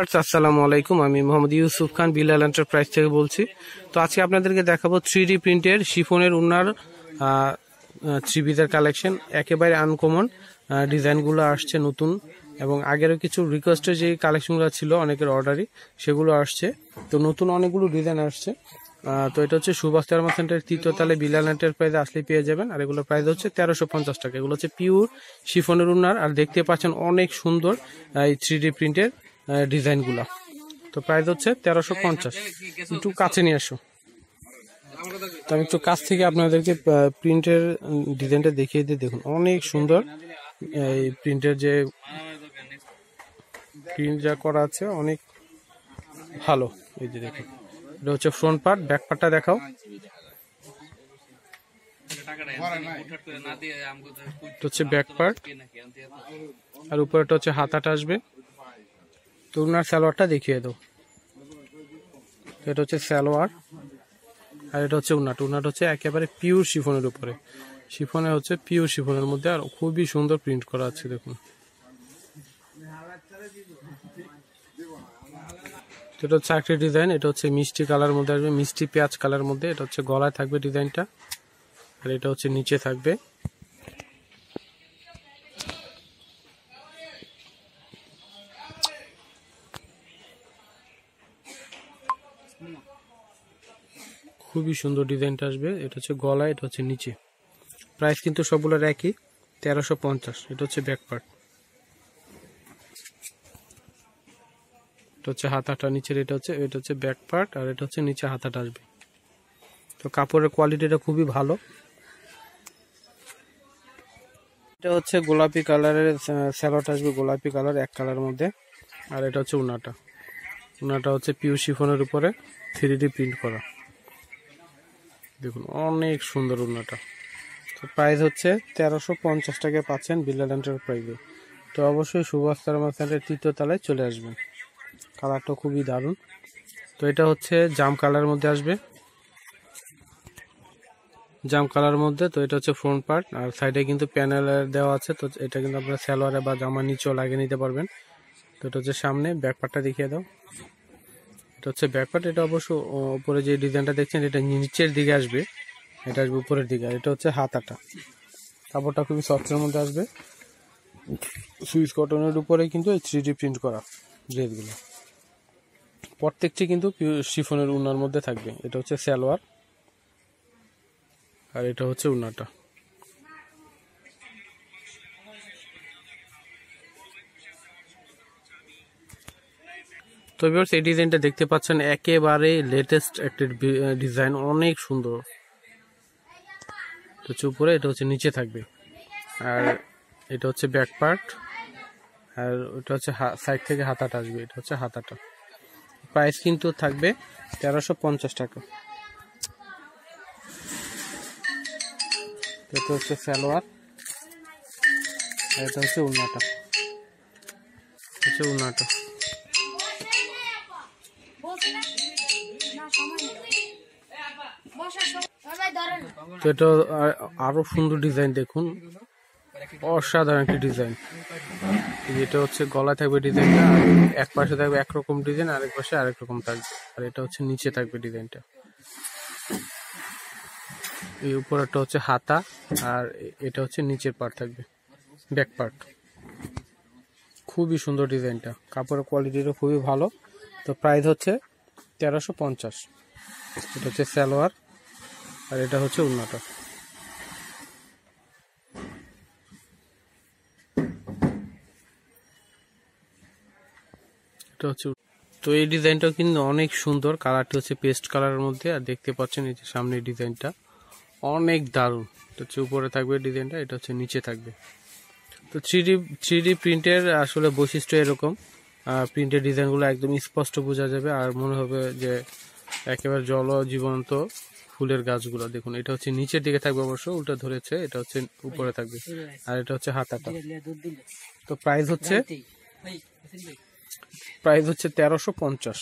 আসসালামু আলাইকুম আমি মোহাম্মদ ইউসুফ খান বিলাল এন্টারপ্রাইজ থেকে বলছি তো আজকে আপনাদেরকে দেখাবো থ্রি ডি প্রিন্টের শিফনের উন্নার থ্রি পিসের কালেকশন একেবারে আনকমন ডিজাইনগুলো আসছে নতুন এবং আগেরও কিছু রিকোয়েস্টের যে কালেকশনগুলো ছিল অনেকের অর্ডারই সেগুলো আসছে তো নতুন অনেকগুলো ডিজাইন আসছে তো এটা হচ্ছে সুভাষ থার্মা সেন্টার তৃতীয়তালে তালে বিলাল এন্টারপ্রাইজে আসলে পেয়ে যাবেন আর এগুলোর প্রাইস হচ্ছে তেরোশো পঞ্চাশ টাকা এগুলো হচ্ছে পিওর শিফনের উন্নার আর দেখতে পাচ্ছেন অনেক সুন্দর এই থ্রি ডি প্রিন্টের ডিজাইনগুলো তো প্রাইস হচ্ছে তেরোশো পঞ্চাশ একটু কাছে নিয়ে আসো তো আমি একটু কাছ থেকে আপনাদেরকে প্রিন্টের ডিজাইনটা দেখিয়ে দিয়ে দেখুন অনেক সুন্দর এই প্রিন্টের যে প্রিন্ট যা করা আছে অনেক ভালো এই যে দেখুন এটা হচ্ছে ফ্রন্ট পার্ট ব্যাক পার্টটা দেখাও হচ্ছে ব্যাক পার্ট আর উপরেটা হচ্ছে হাতাটা আসবে তো ওনার সালোয়ারটা দেখিয়ে দাও এটা হচ্ছে সালোয়ার আর এটা হচ্ছে উনাট উনাট হচ্ছে একেবারে পিওর শিফনের উপরে শিফনে হচ্ছে পিওর শিফনের মধ্যে আর খুবই সুন্দর প্রিন্ট করা আছে দেখুন এটা হচ্ছে একটি ডিজাইন এটা হচ্ছে মিষ্টি কালার মধ্যে আসবে মিষ্টি পেঁয়াজ কালার মধ্যে এটা হচ্ছে গলায় থাকবে ডিজাইনটা আর এটা হচ্ছে নিচে থাকবে খুবই সুন্দর ডিজাইনটা আসবে এটা হচ্ছে গলা এটা হচ্ছে নিচে প্রাইস কিন্তু সবগুলোর একই তেরোশো পঞ্চাশ এটা হচ্ছে ব্যাক পার্ট এটা হচ্ছে হাতাটা নিচের এটা হচ্ছে এটা হচ্ছে ব্যাক পার্ট আর এটা হচ্ছে নিচে হাতাটা আসবে তো কাপড়ের কোয়ালিটিটা খুবই ভালো এটা হচ্ছে গোলাপি কালারের স্যালোট আসবে গোলাপি কালার এক কালার মধ্যে আর এটা হচ্ছে উনাটা ওনাটা হচ্ছে পিউ শিফনের উপরে থ্রি ডি প্রিন্ট করা দেখুন অনেক সুন্দর ওনাটা তো প্রাইস হচ্ছে তেরোশো পঞ্চাশ টাকায় পাচ্ছেন বিল্লা ডেন্টার তো অবশ্যই সুভাষ তারমা তৃতীয় তলায় চলে আসবেন কালারটা খুবই দারুণ তো এটা হচ্ছে জাম কালার মধ্যে আসবে জাম কালার মধ্যে তো এটা হচ্ছে ফ্রন্ট পার্ট আর সাইডে কিন্তু প্যানেল দেওয়া আছে তো এটা কিন্তু আপনার স্যালোয়ারে বা জামা নিচেও লাগিয়ে নিতে পারবেন তো এটা হচ্ছে সামনে ব্যাকপার্টটা দেখিয়ে দাও এটা হচ্ছে ব্যাকপার্ট এটা অবশ্য উপরে যে ডিজাইনটা দেখছেন এটা নিচের দিকে আসবে এটা আসবে উপরের দিকে আর এটা হচ্ছে হাতাটা কাপড়টা খুবই সফটের মধ্যে আসবে সুইচ কটনের উপরে কিন্তু এই থ্রি প্রিন্ট করা ড্রেসগুলো প্রত্যেকটি কিন্তু শিফনের উনার মধ্যে থাকবে এটা হচ্ছে সালোয়ার আর এটা হচ্ছে উনাটা তো ভিউয়ার্স এই ডিজাইনটা দেখতে পাচ্ছেন একেবারে লেটেস্ট একটা ডিজাইন অনেক সুন্দর তো চুপ করে এটা হচ্ছে নিচে থাকবে আর এটা হচ্ছে ব্যাক পার্ট আর ওটা হচ্ছে সাইড থেকে হাতাটা আসবে এটা হচ্ছে হাতাটা প্রাইস কিন্তু থাকবে তেরোশো পঞ্চাশ টাকা এটা হচ্ছে সালোয়ার এটা হচ্ছে উন্নাটা হচ্ছে উন্নাটা এটা আরো সুন্দর ডিজাইন দেখুন অসাধারণ একটি ডিজাইন যেটা হচ্ছে গলা থাকবে ডিজাইনটা এক পাশে থাকবে একরকম ডিজাইন আরেক পাশে আরেক রকম থাকবে আর এটা হচ্ছে নিচে থাকবে ডিজাইনটা এই উপরটা হচ্ছে হাতা আর এটা হচ্ছে নিচের পার্ট থাকবে ব্যাক পার্ট খুবই সুন্দর ডিজাইনটা কাপড়ের কোয়ালিটিটা খুবই ভালো তো প্রাইস হচ্ছে তেরোশো পঞ্চাশ এটা হচ্ছে স্যালোয়ার আর এটা হচ্ছে উন্নত তো এই ডিজাইনটা কিন্তু অনেক সুন্দর কালারটি হচ্ছে পেস্ট কালারের মধ্যে আর দেখতে পাচ্ছেন এই যে সামনে ডিজাইনটা অনেক দারুণ তো হচ্ছে উপরে থাকবে ডিজাইনটা এটা হচ্ছে নিচে থাকবে তো থ্রি ডি প্রিন্টের আসলে বৈশিষ্ট্য এরকম প্রিন্টের ডিজাইনগুলো একদম স্পষ্ট বোঝা যাবে আর মনে হবে যে একেবারে জল জীবন্ত ফুলের গাছগুলো দেখুন এটা হচ্ছে নিচের দিকে থাকবে অবশ্য উল্টা ধরেছে এটা হচ্ছে উপরে থাকবে আর এটা হচ্ছে হাতাটা তো প্রাইস হচ্ছে প্রাইস হচ্ছে তেরোশো পঞ্চাশ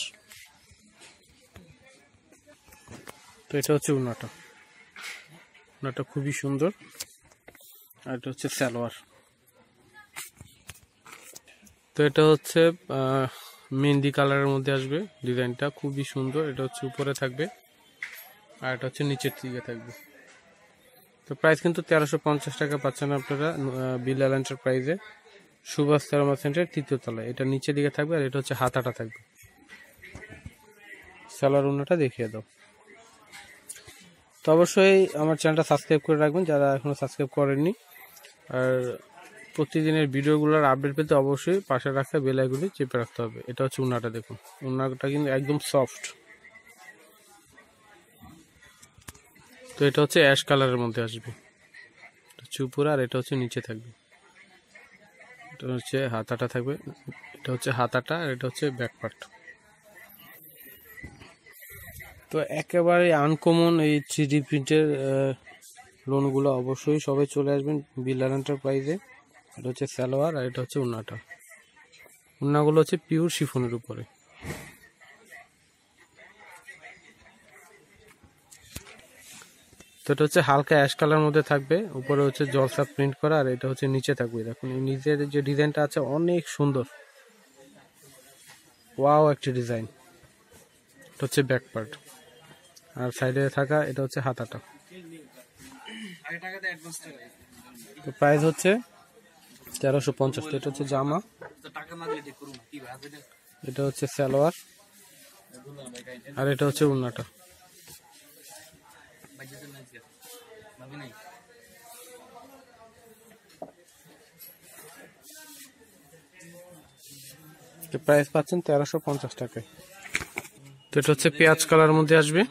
তো এটা হচ্ছে উনাটা উনাটা খুবই সুন্দর আর এটা হচ্ছে সালোয়ার তো এটা হচ্ছে মেহেন্দি কালারের মধ্যে আসবে ডিজাইনটা খুবই সুন্দর এটা হচ্ছে উপরে থাকবে আর এটা হচ্ছে নিচের দিকে থাকবে তো প্রাইস কিন্তু তেরোশো পঞ্চাশ টাকা পাচ্ছেন আপনারা বিল অ্যালেন্টের প্রাইসে সুভাষ থার্মা সেন্টার তৃতীয় তলায় এটা নিচের দিকে থাকবে আর এটা হচ্ছে হাতাটা থাকবে স্যালার উন্নটা দেখিয়ে দাও তো অবশ্যই আমার চ্যানেলটা সাবস্ক্রাইব করে রাখবেন যারা এখনও সাবস্ক্রাইব করেননি আর প্রতিদিনের ভিডিওগুলোর আপডেট পেতে অবশ্যই পাশে রাখা বেলাইগুলি চেপে রাখতে হবে এটা হচ্ছে উন্নাটা দেখুন উন্নাটা কিন্তু একদম সফট তো এটা হচ্ছে অ্যাশ কালারের মধ্যে আসবে চুপুর আর এটা হচ্ছে নিচে থাকবে এটা হচ্ছে হাতাটা থাকবে এটা হচ্ছে হাতাটা আর এটা হচ্ছে ব্যাক পার্ট তো একেবারে আনকমন এই থ্রি প্রিন্টের লোনগুলো অবশ্যই সবাই চলে আসবেন বিল্লার এন্টারপ্রাইজে এটা হচ্ছে সালোয়ার আর এটা হচ্ছে উন্নাটা উন্নাগুলো হচ্ছে পিওর শিফনের উপরে তো এটা হচ্ছে হালকা অ্যাশ কালার মধ্যে থাকবে উপরে হচ্ছে জলসা প্রিন্ট করা আর এটা হচ্ছে নিচে থাকবে দেখুন এই নিচের যে ডিজাইনটা আছে অনেক সুন্দর ওয়াও একটি ডিজাইন এটা হচ্ছে ব্যাক পার্ট আর সাইডে থাকা এটা হচ্ছে হাতাটা তো প্রাইস হচ্ছে তেরোশো পঞ্চাশ এটা হচ্ছে জামা এটা হচ্ছে সালোয়ার আর এটা হচ্ছে উন্নাটা బడ్జెట్ కదా మగ్గినాయి প্রাইস পাচ্ছেন তেরোশো পঞ্চাশ টাকায় তো এটা হচ্ছে পেঁয়াজ কালার মধ্যে আসবে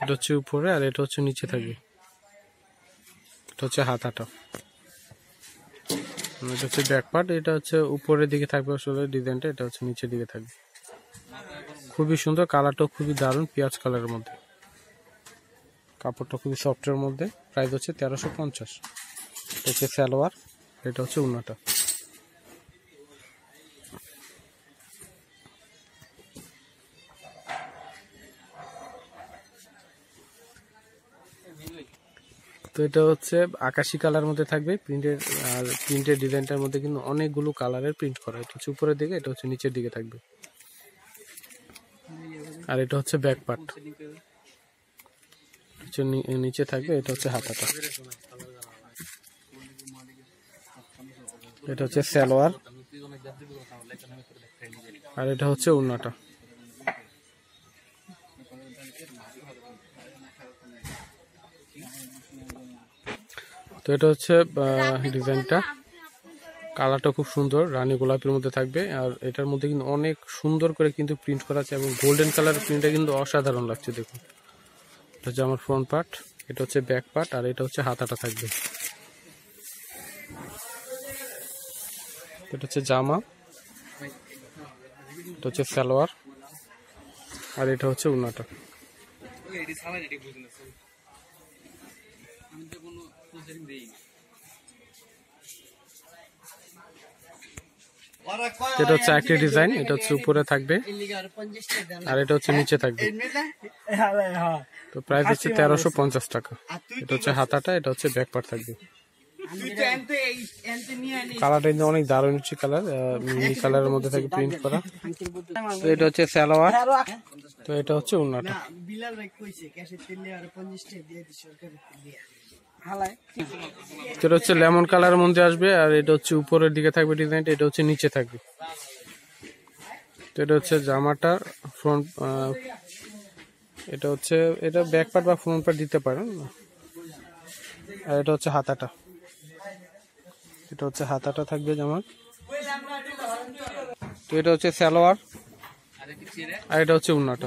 এটা হচ্ছে উপরে আর এটা হচ্ছে নিচে থাকবে এটা হচ্ছে হাতাটা এটা হচ্ছে ব্যাক পার্ট এটা হচ্ছে উপরের দিকে থাকবে আসলে ডিজাইনটা এটা হচ্ছে নিচের দিকে থাকবে খুবই সুন্দর কালারটাও খুবই দারুণ পেঁয়াজ কালারের মধ্যে কাপড়টা খুবই সফটের মধ্যে প্রাইস হচ্ছে তেরোশো পঞ্চাশ এটা হচ্ছে সালোয়ার এটা হচ্ছে উন্নাটা তো এটা হচ্ছে আকাশি কালার মধ্যে থাকবে প্রিন্টের আর প্রিন্টের ডিজাইনটার মধ্যে কিন্তু অনেকগুলো কালারের প্রিন্ট করা এটা হচ্ছে উপরের দিকে এটা হচ্ছে নিচের দিকে থাকবে আর এটা হচ্ছে ব্যাক পার্ট নিচে নিচে থাকবে এটা হচ্ছে হাতাটা এটা হচ্ছে সালোয়ার আর এটা হচ্ছে উন্নাটা তো এটা হচ্ছে ডিজাইনটা কালারটা খুব সুন্দর রানী গোলাপের মধ্যে থাকবে আর এটার মধ্যে কিন্তু অনেক সুন্দর করে কিন্তু প্রিন্ট করা আছে এবং গোল্ডেন কালার প্রিন্টটা কিন্তু অসাধারণ লাগছে দেখুন এটা হচ্ছে আমার ফ্রন্ট পার্ট এটা হচ্ছে ব্যাক পার্ট আর এটা হচ্ছে হাতাটা থাকবে এটা হচ্ছে জামা এটা হচ্ছে সালোয়ার আর এটা হচ্ছে উনাটা আমি তো কোনো এটা হচ্ছে একটি ডিজাইন এটা হচ্ছে উপরে থাকবে আর এটা হচ্ছে নিচে থাকবে তো প্রাইস হচ্ছে তেরোশো পঞ্চাশ টাকা এটা হচ্ছে হাতাটা এটা হচ্ছে ব্যাক পার্ট থাকবে কালারটা কিন্তু অনেক দারুণ হচ্ছে কালার কালারের মধ্যে থাকে প্রিন্ট করা তো এটা হচ্ছে সালোয়ার তো এটা হচ্ছে উন্নাটা এটা হচ্ছে লেমন কালারের মধ্যে আসবে আর এটা হচ্ছে উপরের দিকে থাকবে ডিজাইনটা এটা হচ্ছে নিচে থাকবে তো এটা হচ্ছে জামাটা ফ্রন্ট এটা হচ্ছে এটা ব্যাক পার্ট বা ফ্রন্ট পার্ট দিতে পারেন আর এটা হচ্ছে হাতাটা এটা হচ্ছে হাতাটা থাকবে জামার তো এটা হচ্ছে সালোয়ার আর এটা হচ্ছে উন্নাটা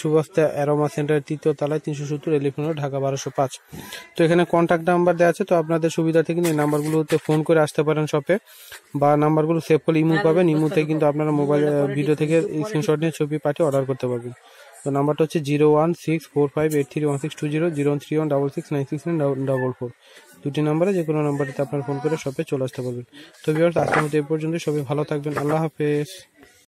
সুবাস্তা অ্যারোমা সেন্টার তৃতীয় তলায় তিনশো সত্তর এলিফোন ঢাকা বারোশো পাঁচ তো এখানে কন্ট্যাক্ট নাম্বার দেওয়া আছে তো আপনাদের সুবিধা থেকে এই নাম্বারগুলোতে ফোন করে আসতে পারেন শপে বা নাম্বারগুলো সেভ করে ইমু পাবেন ইমুতে কিন্তু আপনারা মোবাইল ভিডিও থেকে স্ক্রিনশট নিয়ে ছবি পাঠিয়ে অর্ডার করতে পারবেন তো নাম্বারটা হচ্ছে zero one six four five eight three one six two zero zero three one double six nine six nine double four দুটি নাম্বারে যে কোনো নাম্বারটিতে আপনার ফোন করে শপে চলে আসতে পারবেন তো বিহার মধ্যে মতো এই পর্যন্ত সবাই ভালো থাকবেন আল্লাহ হাফেজ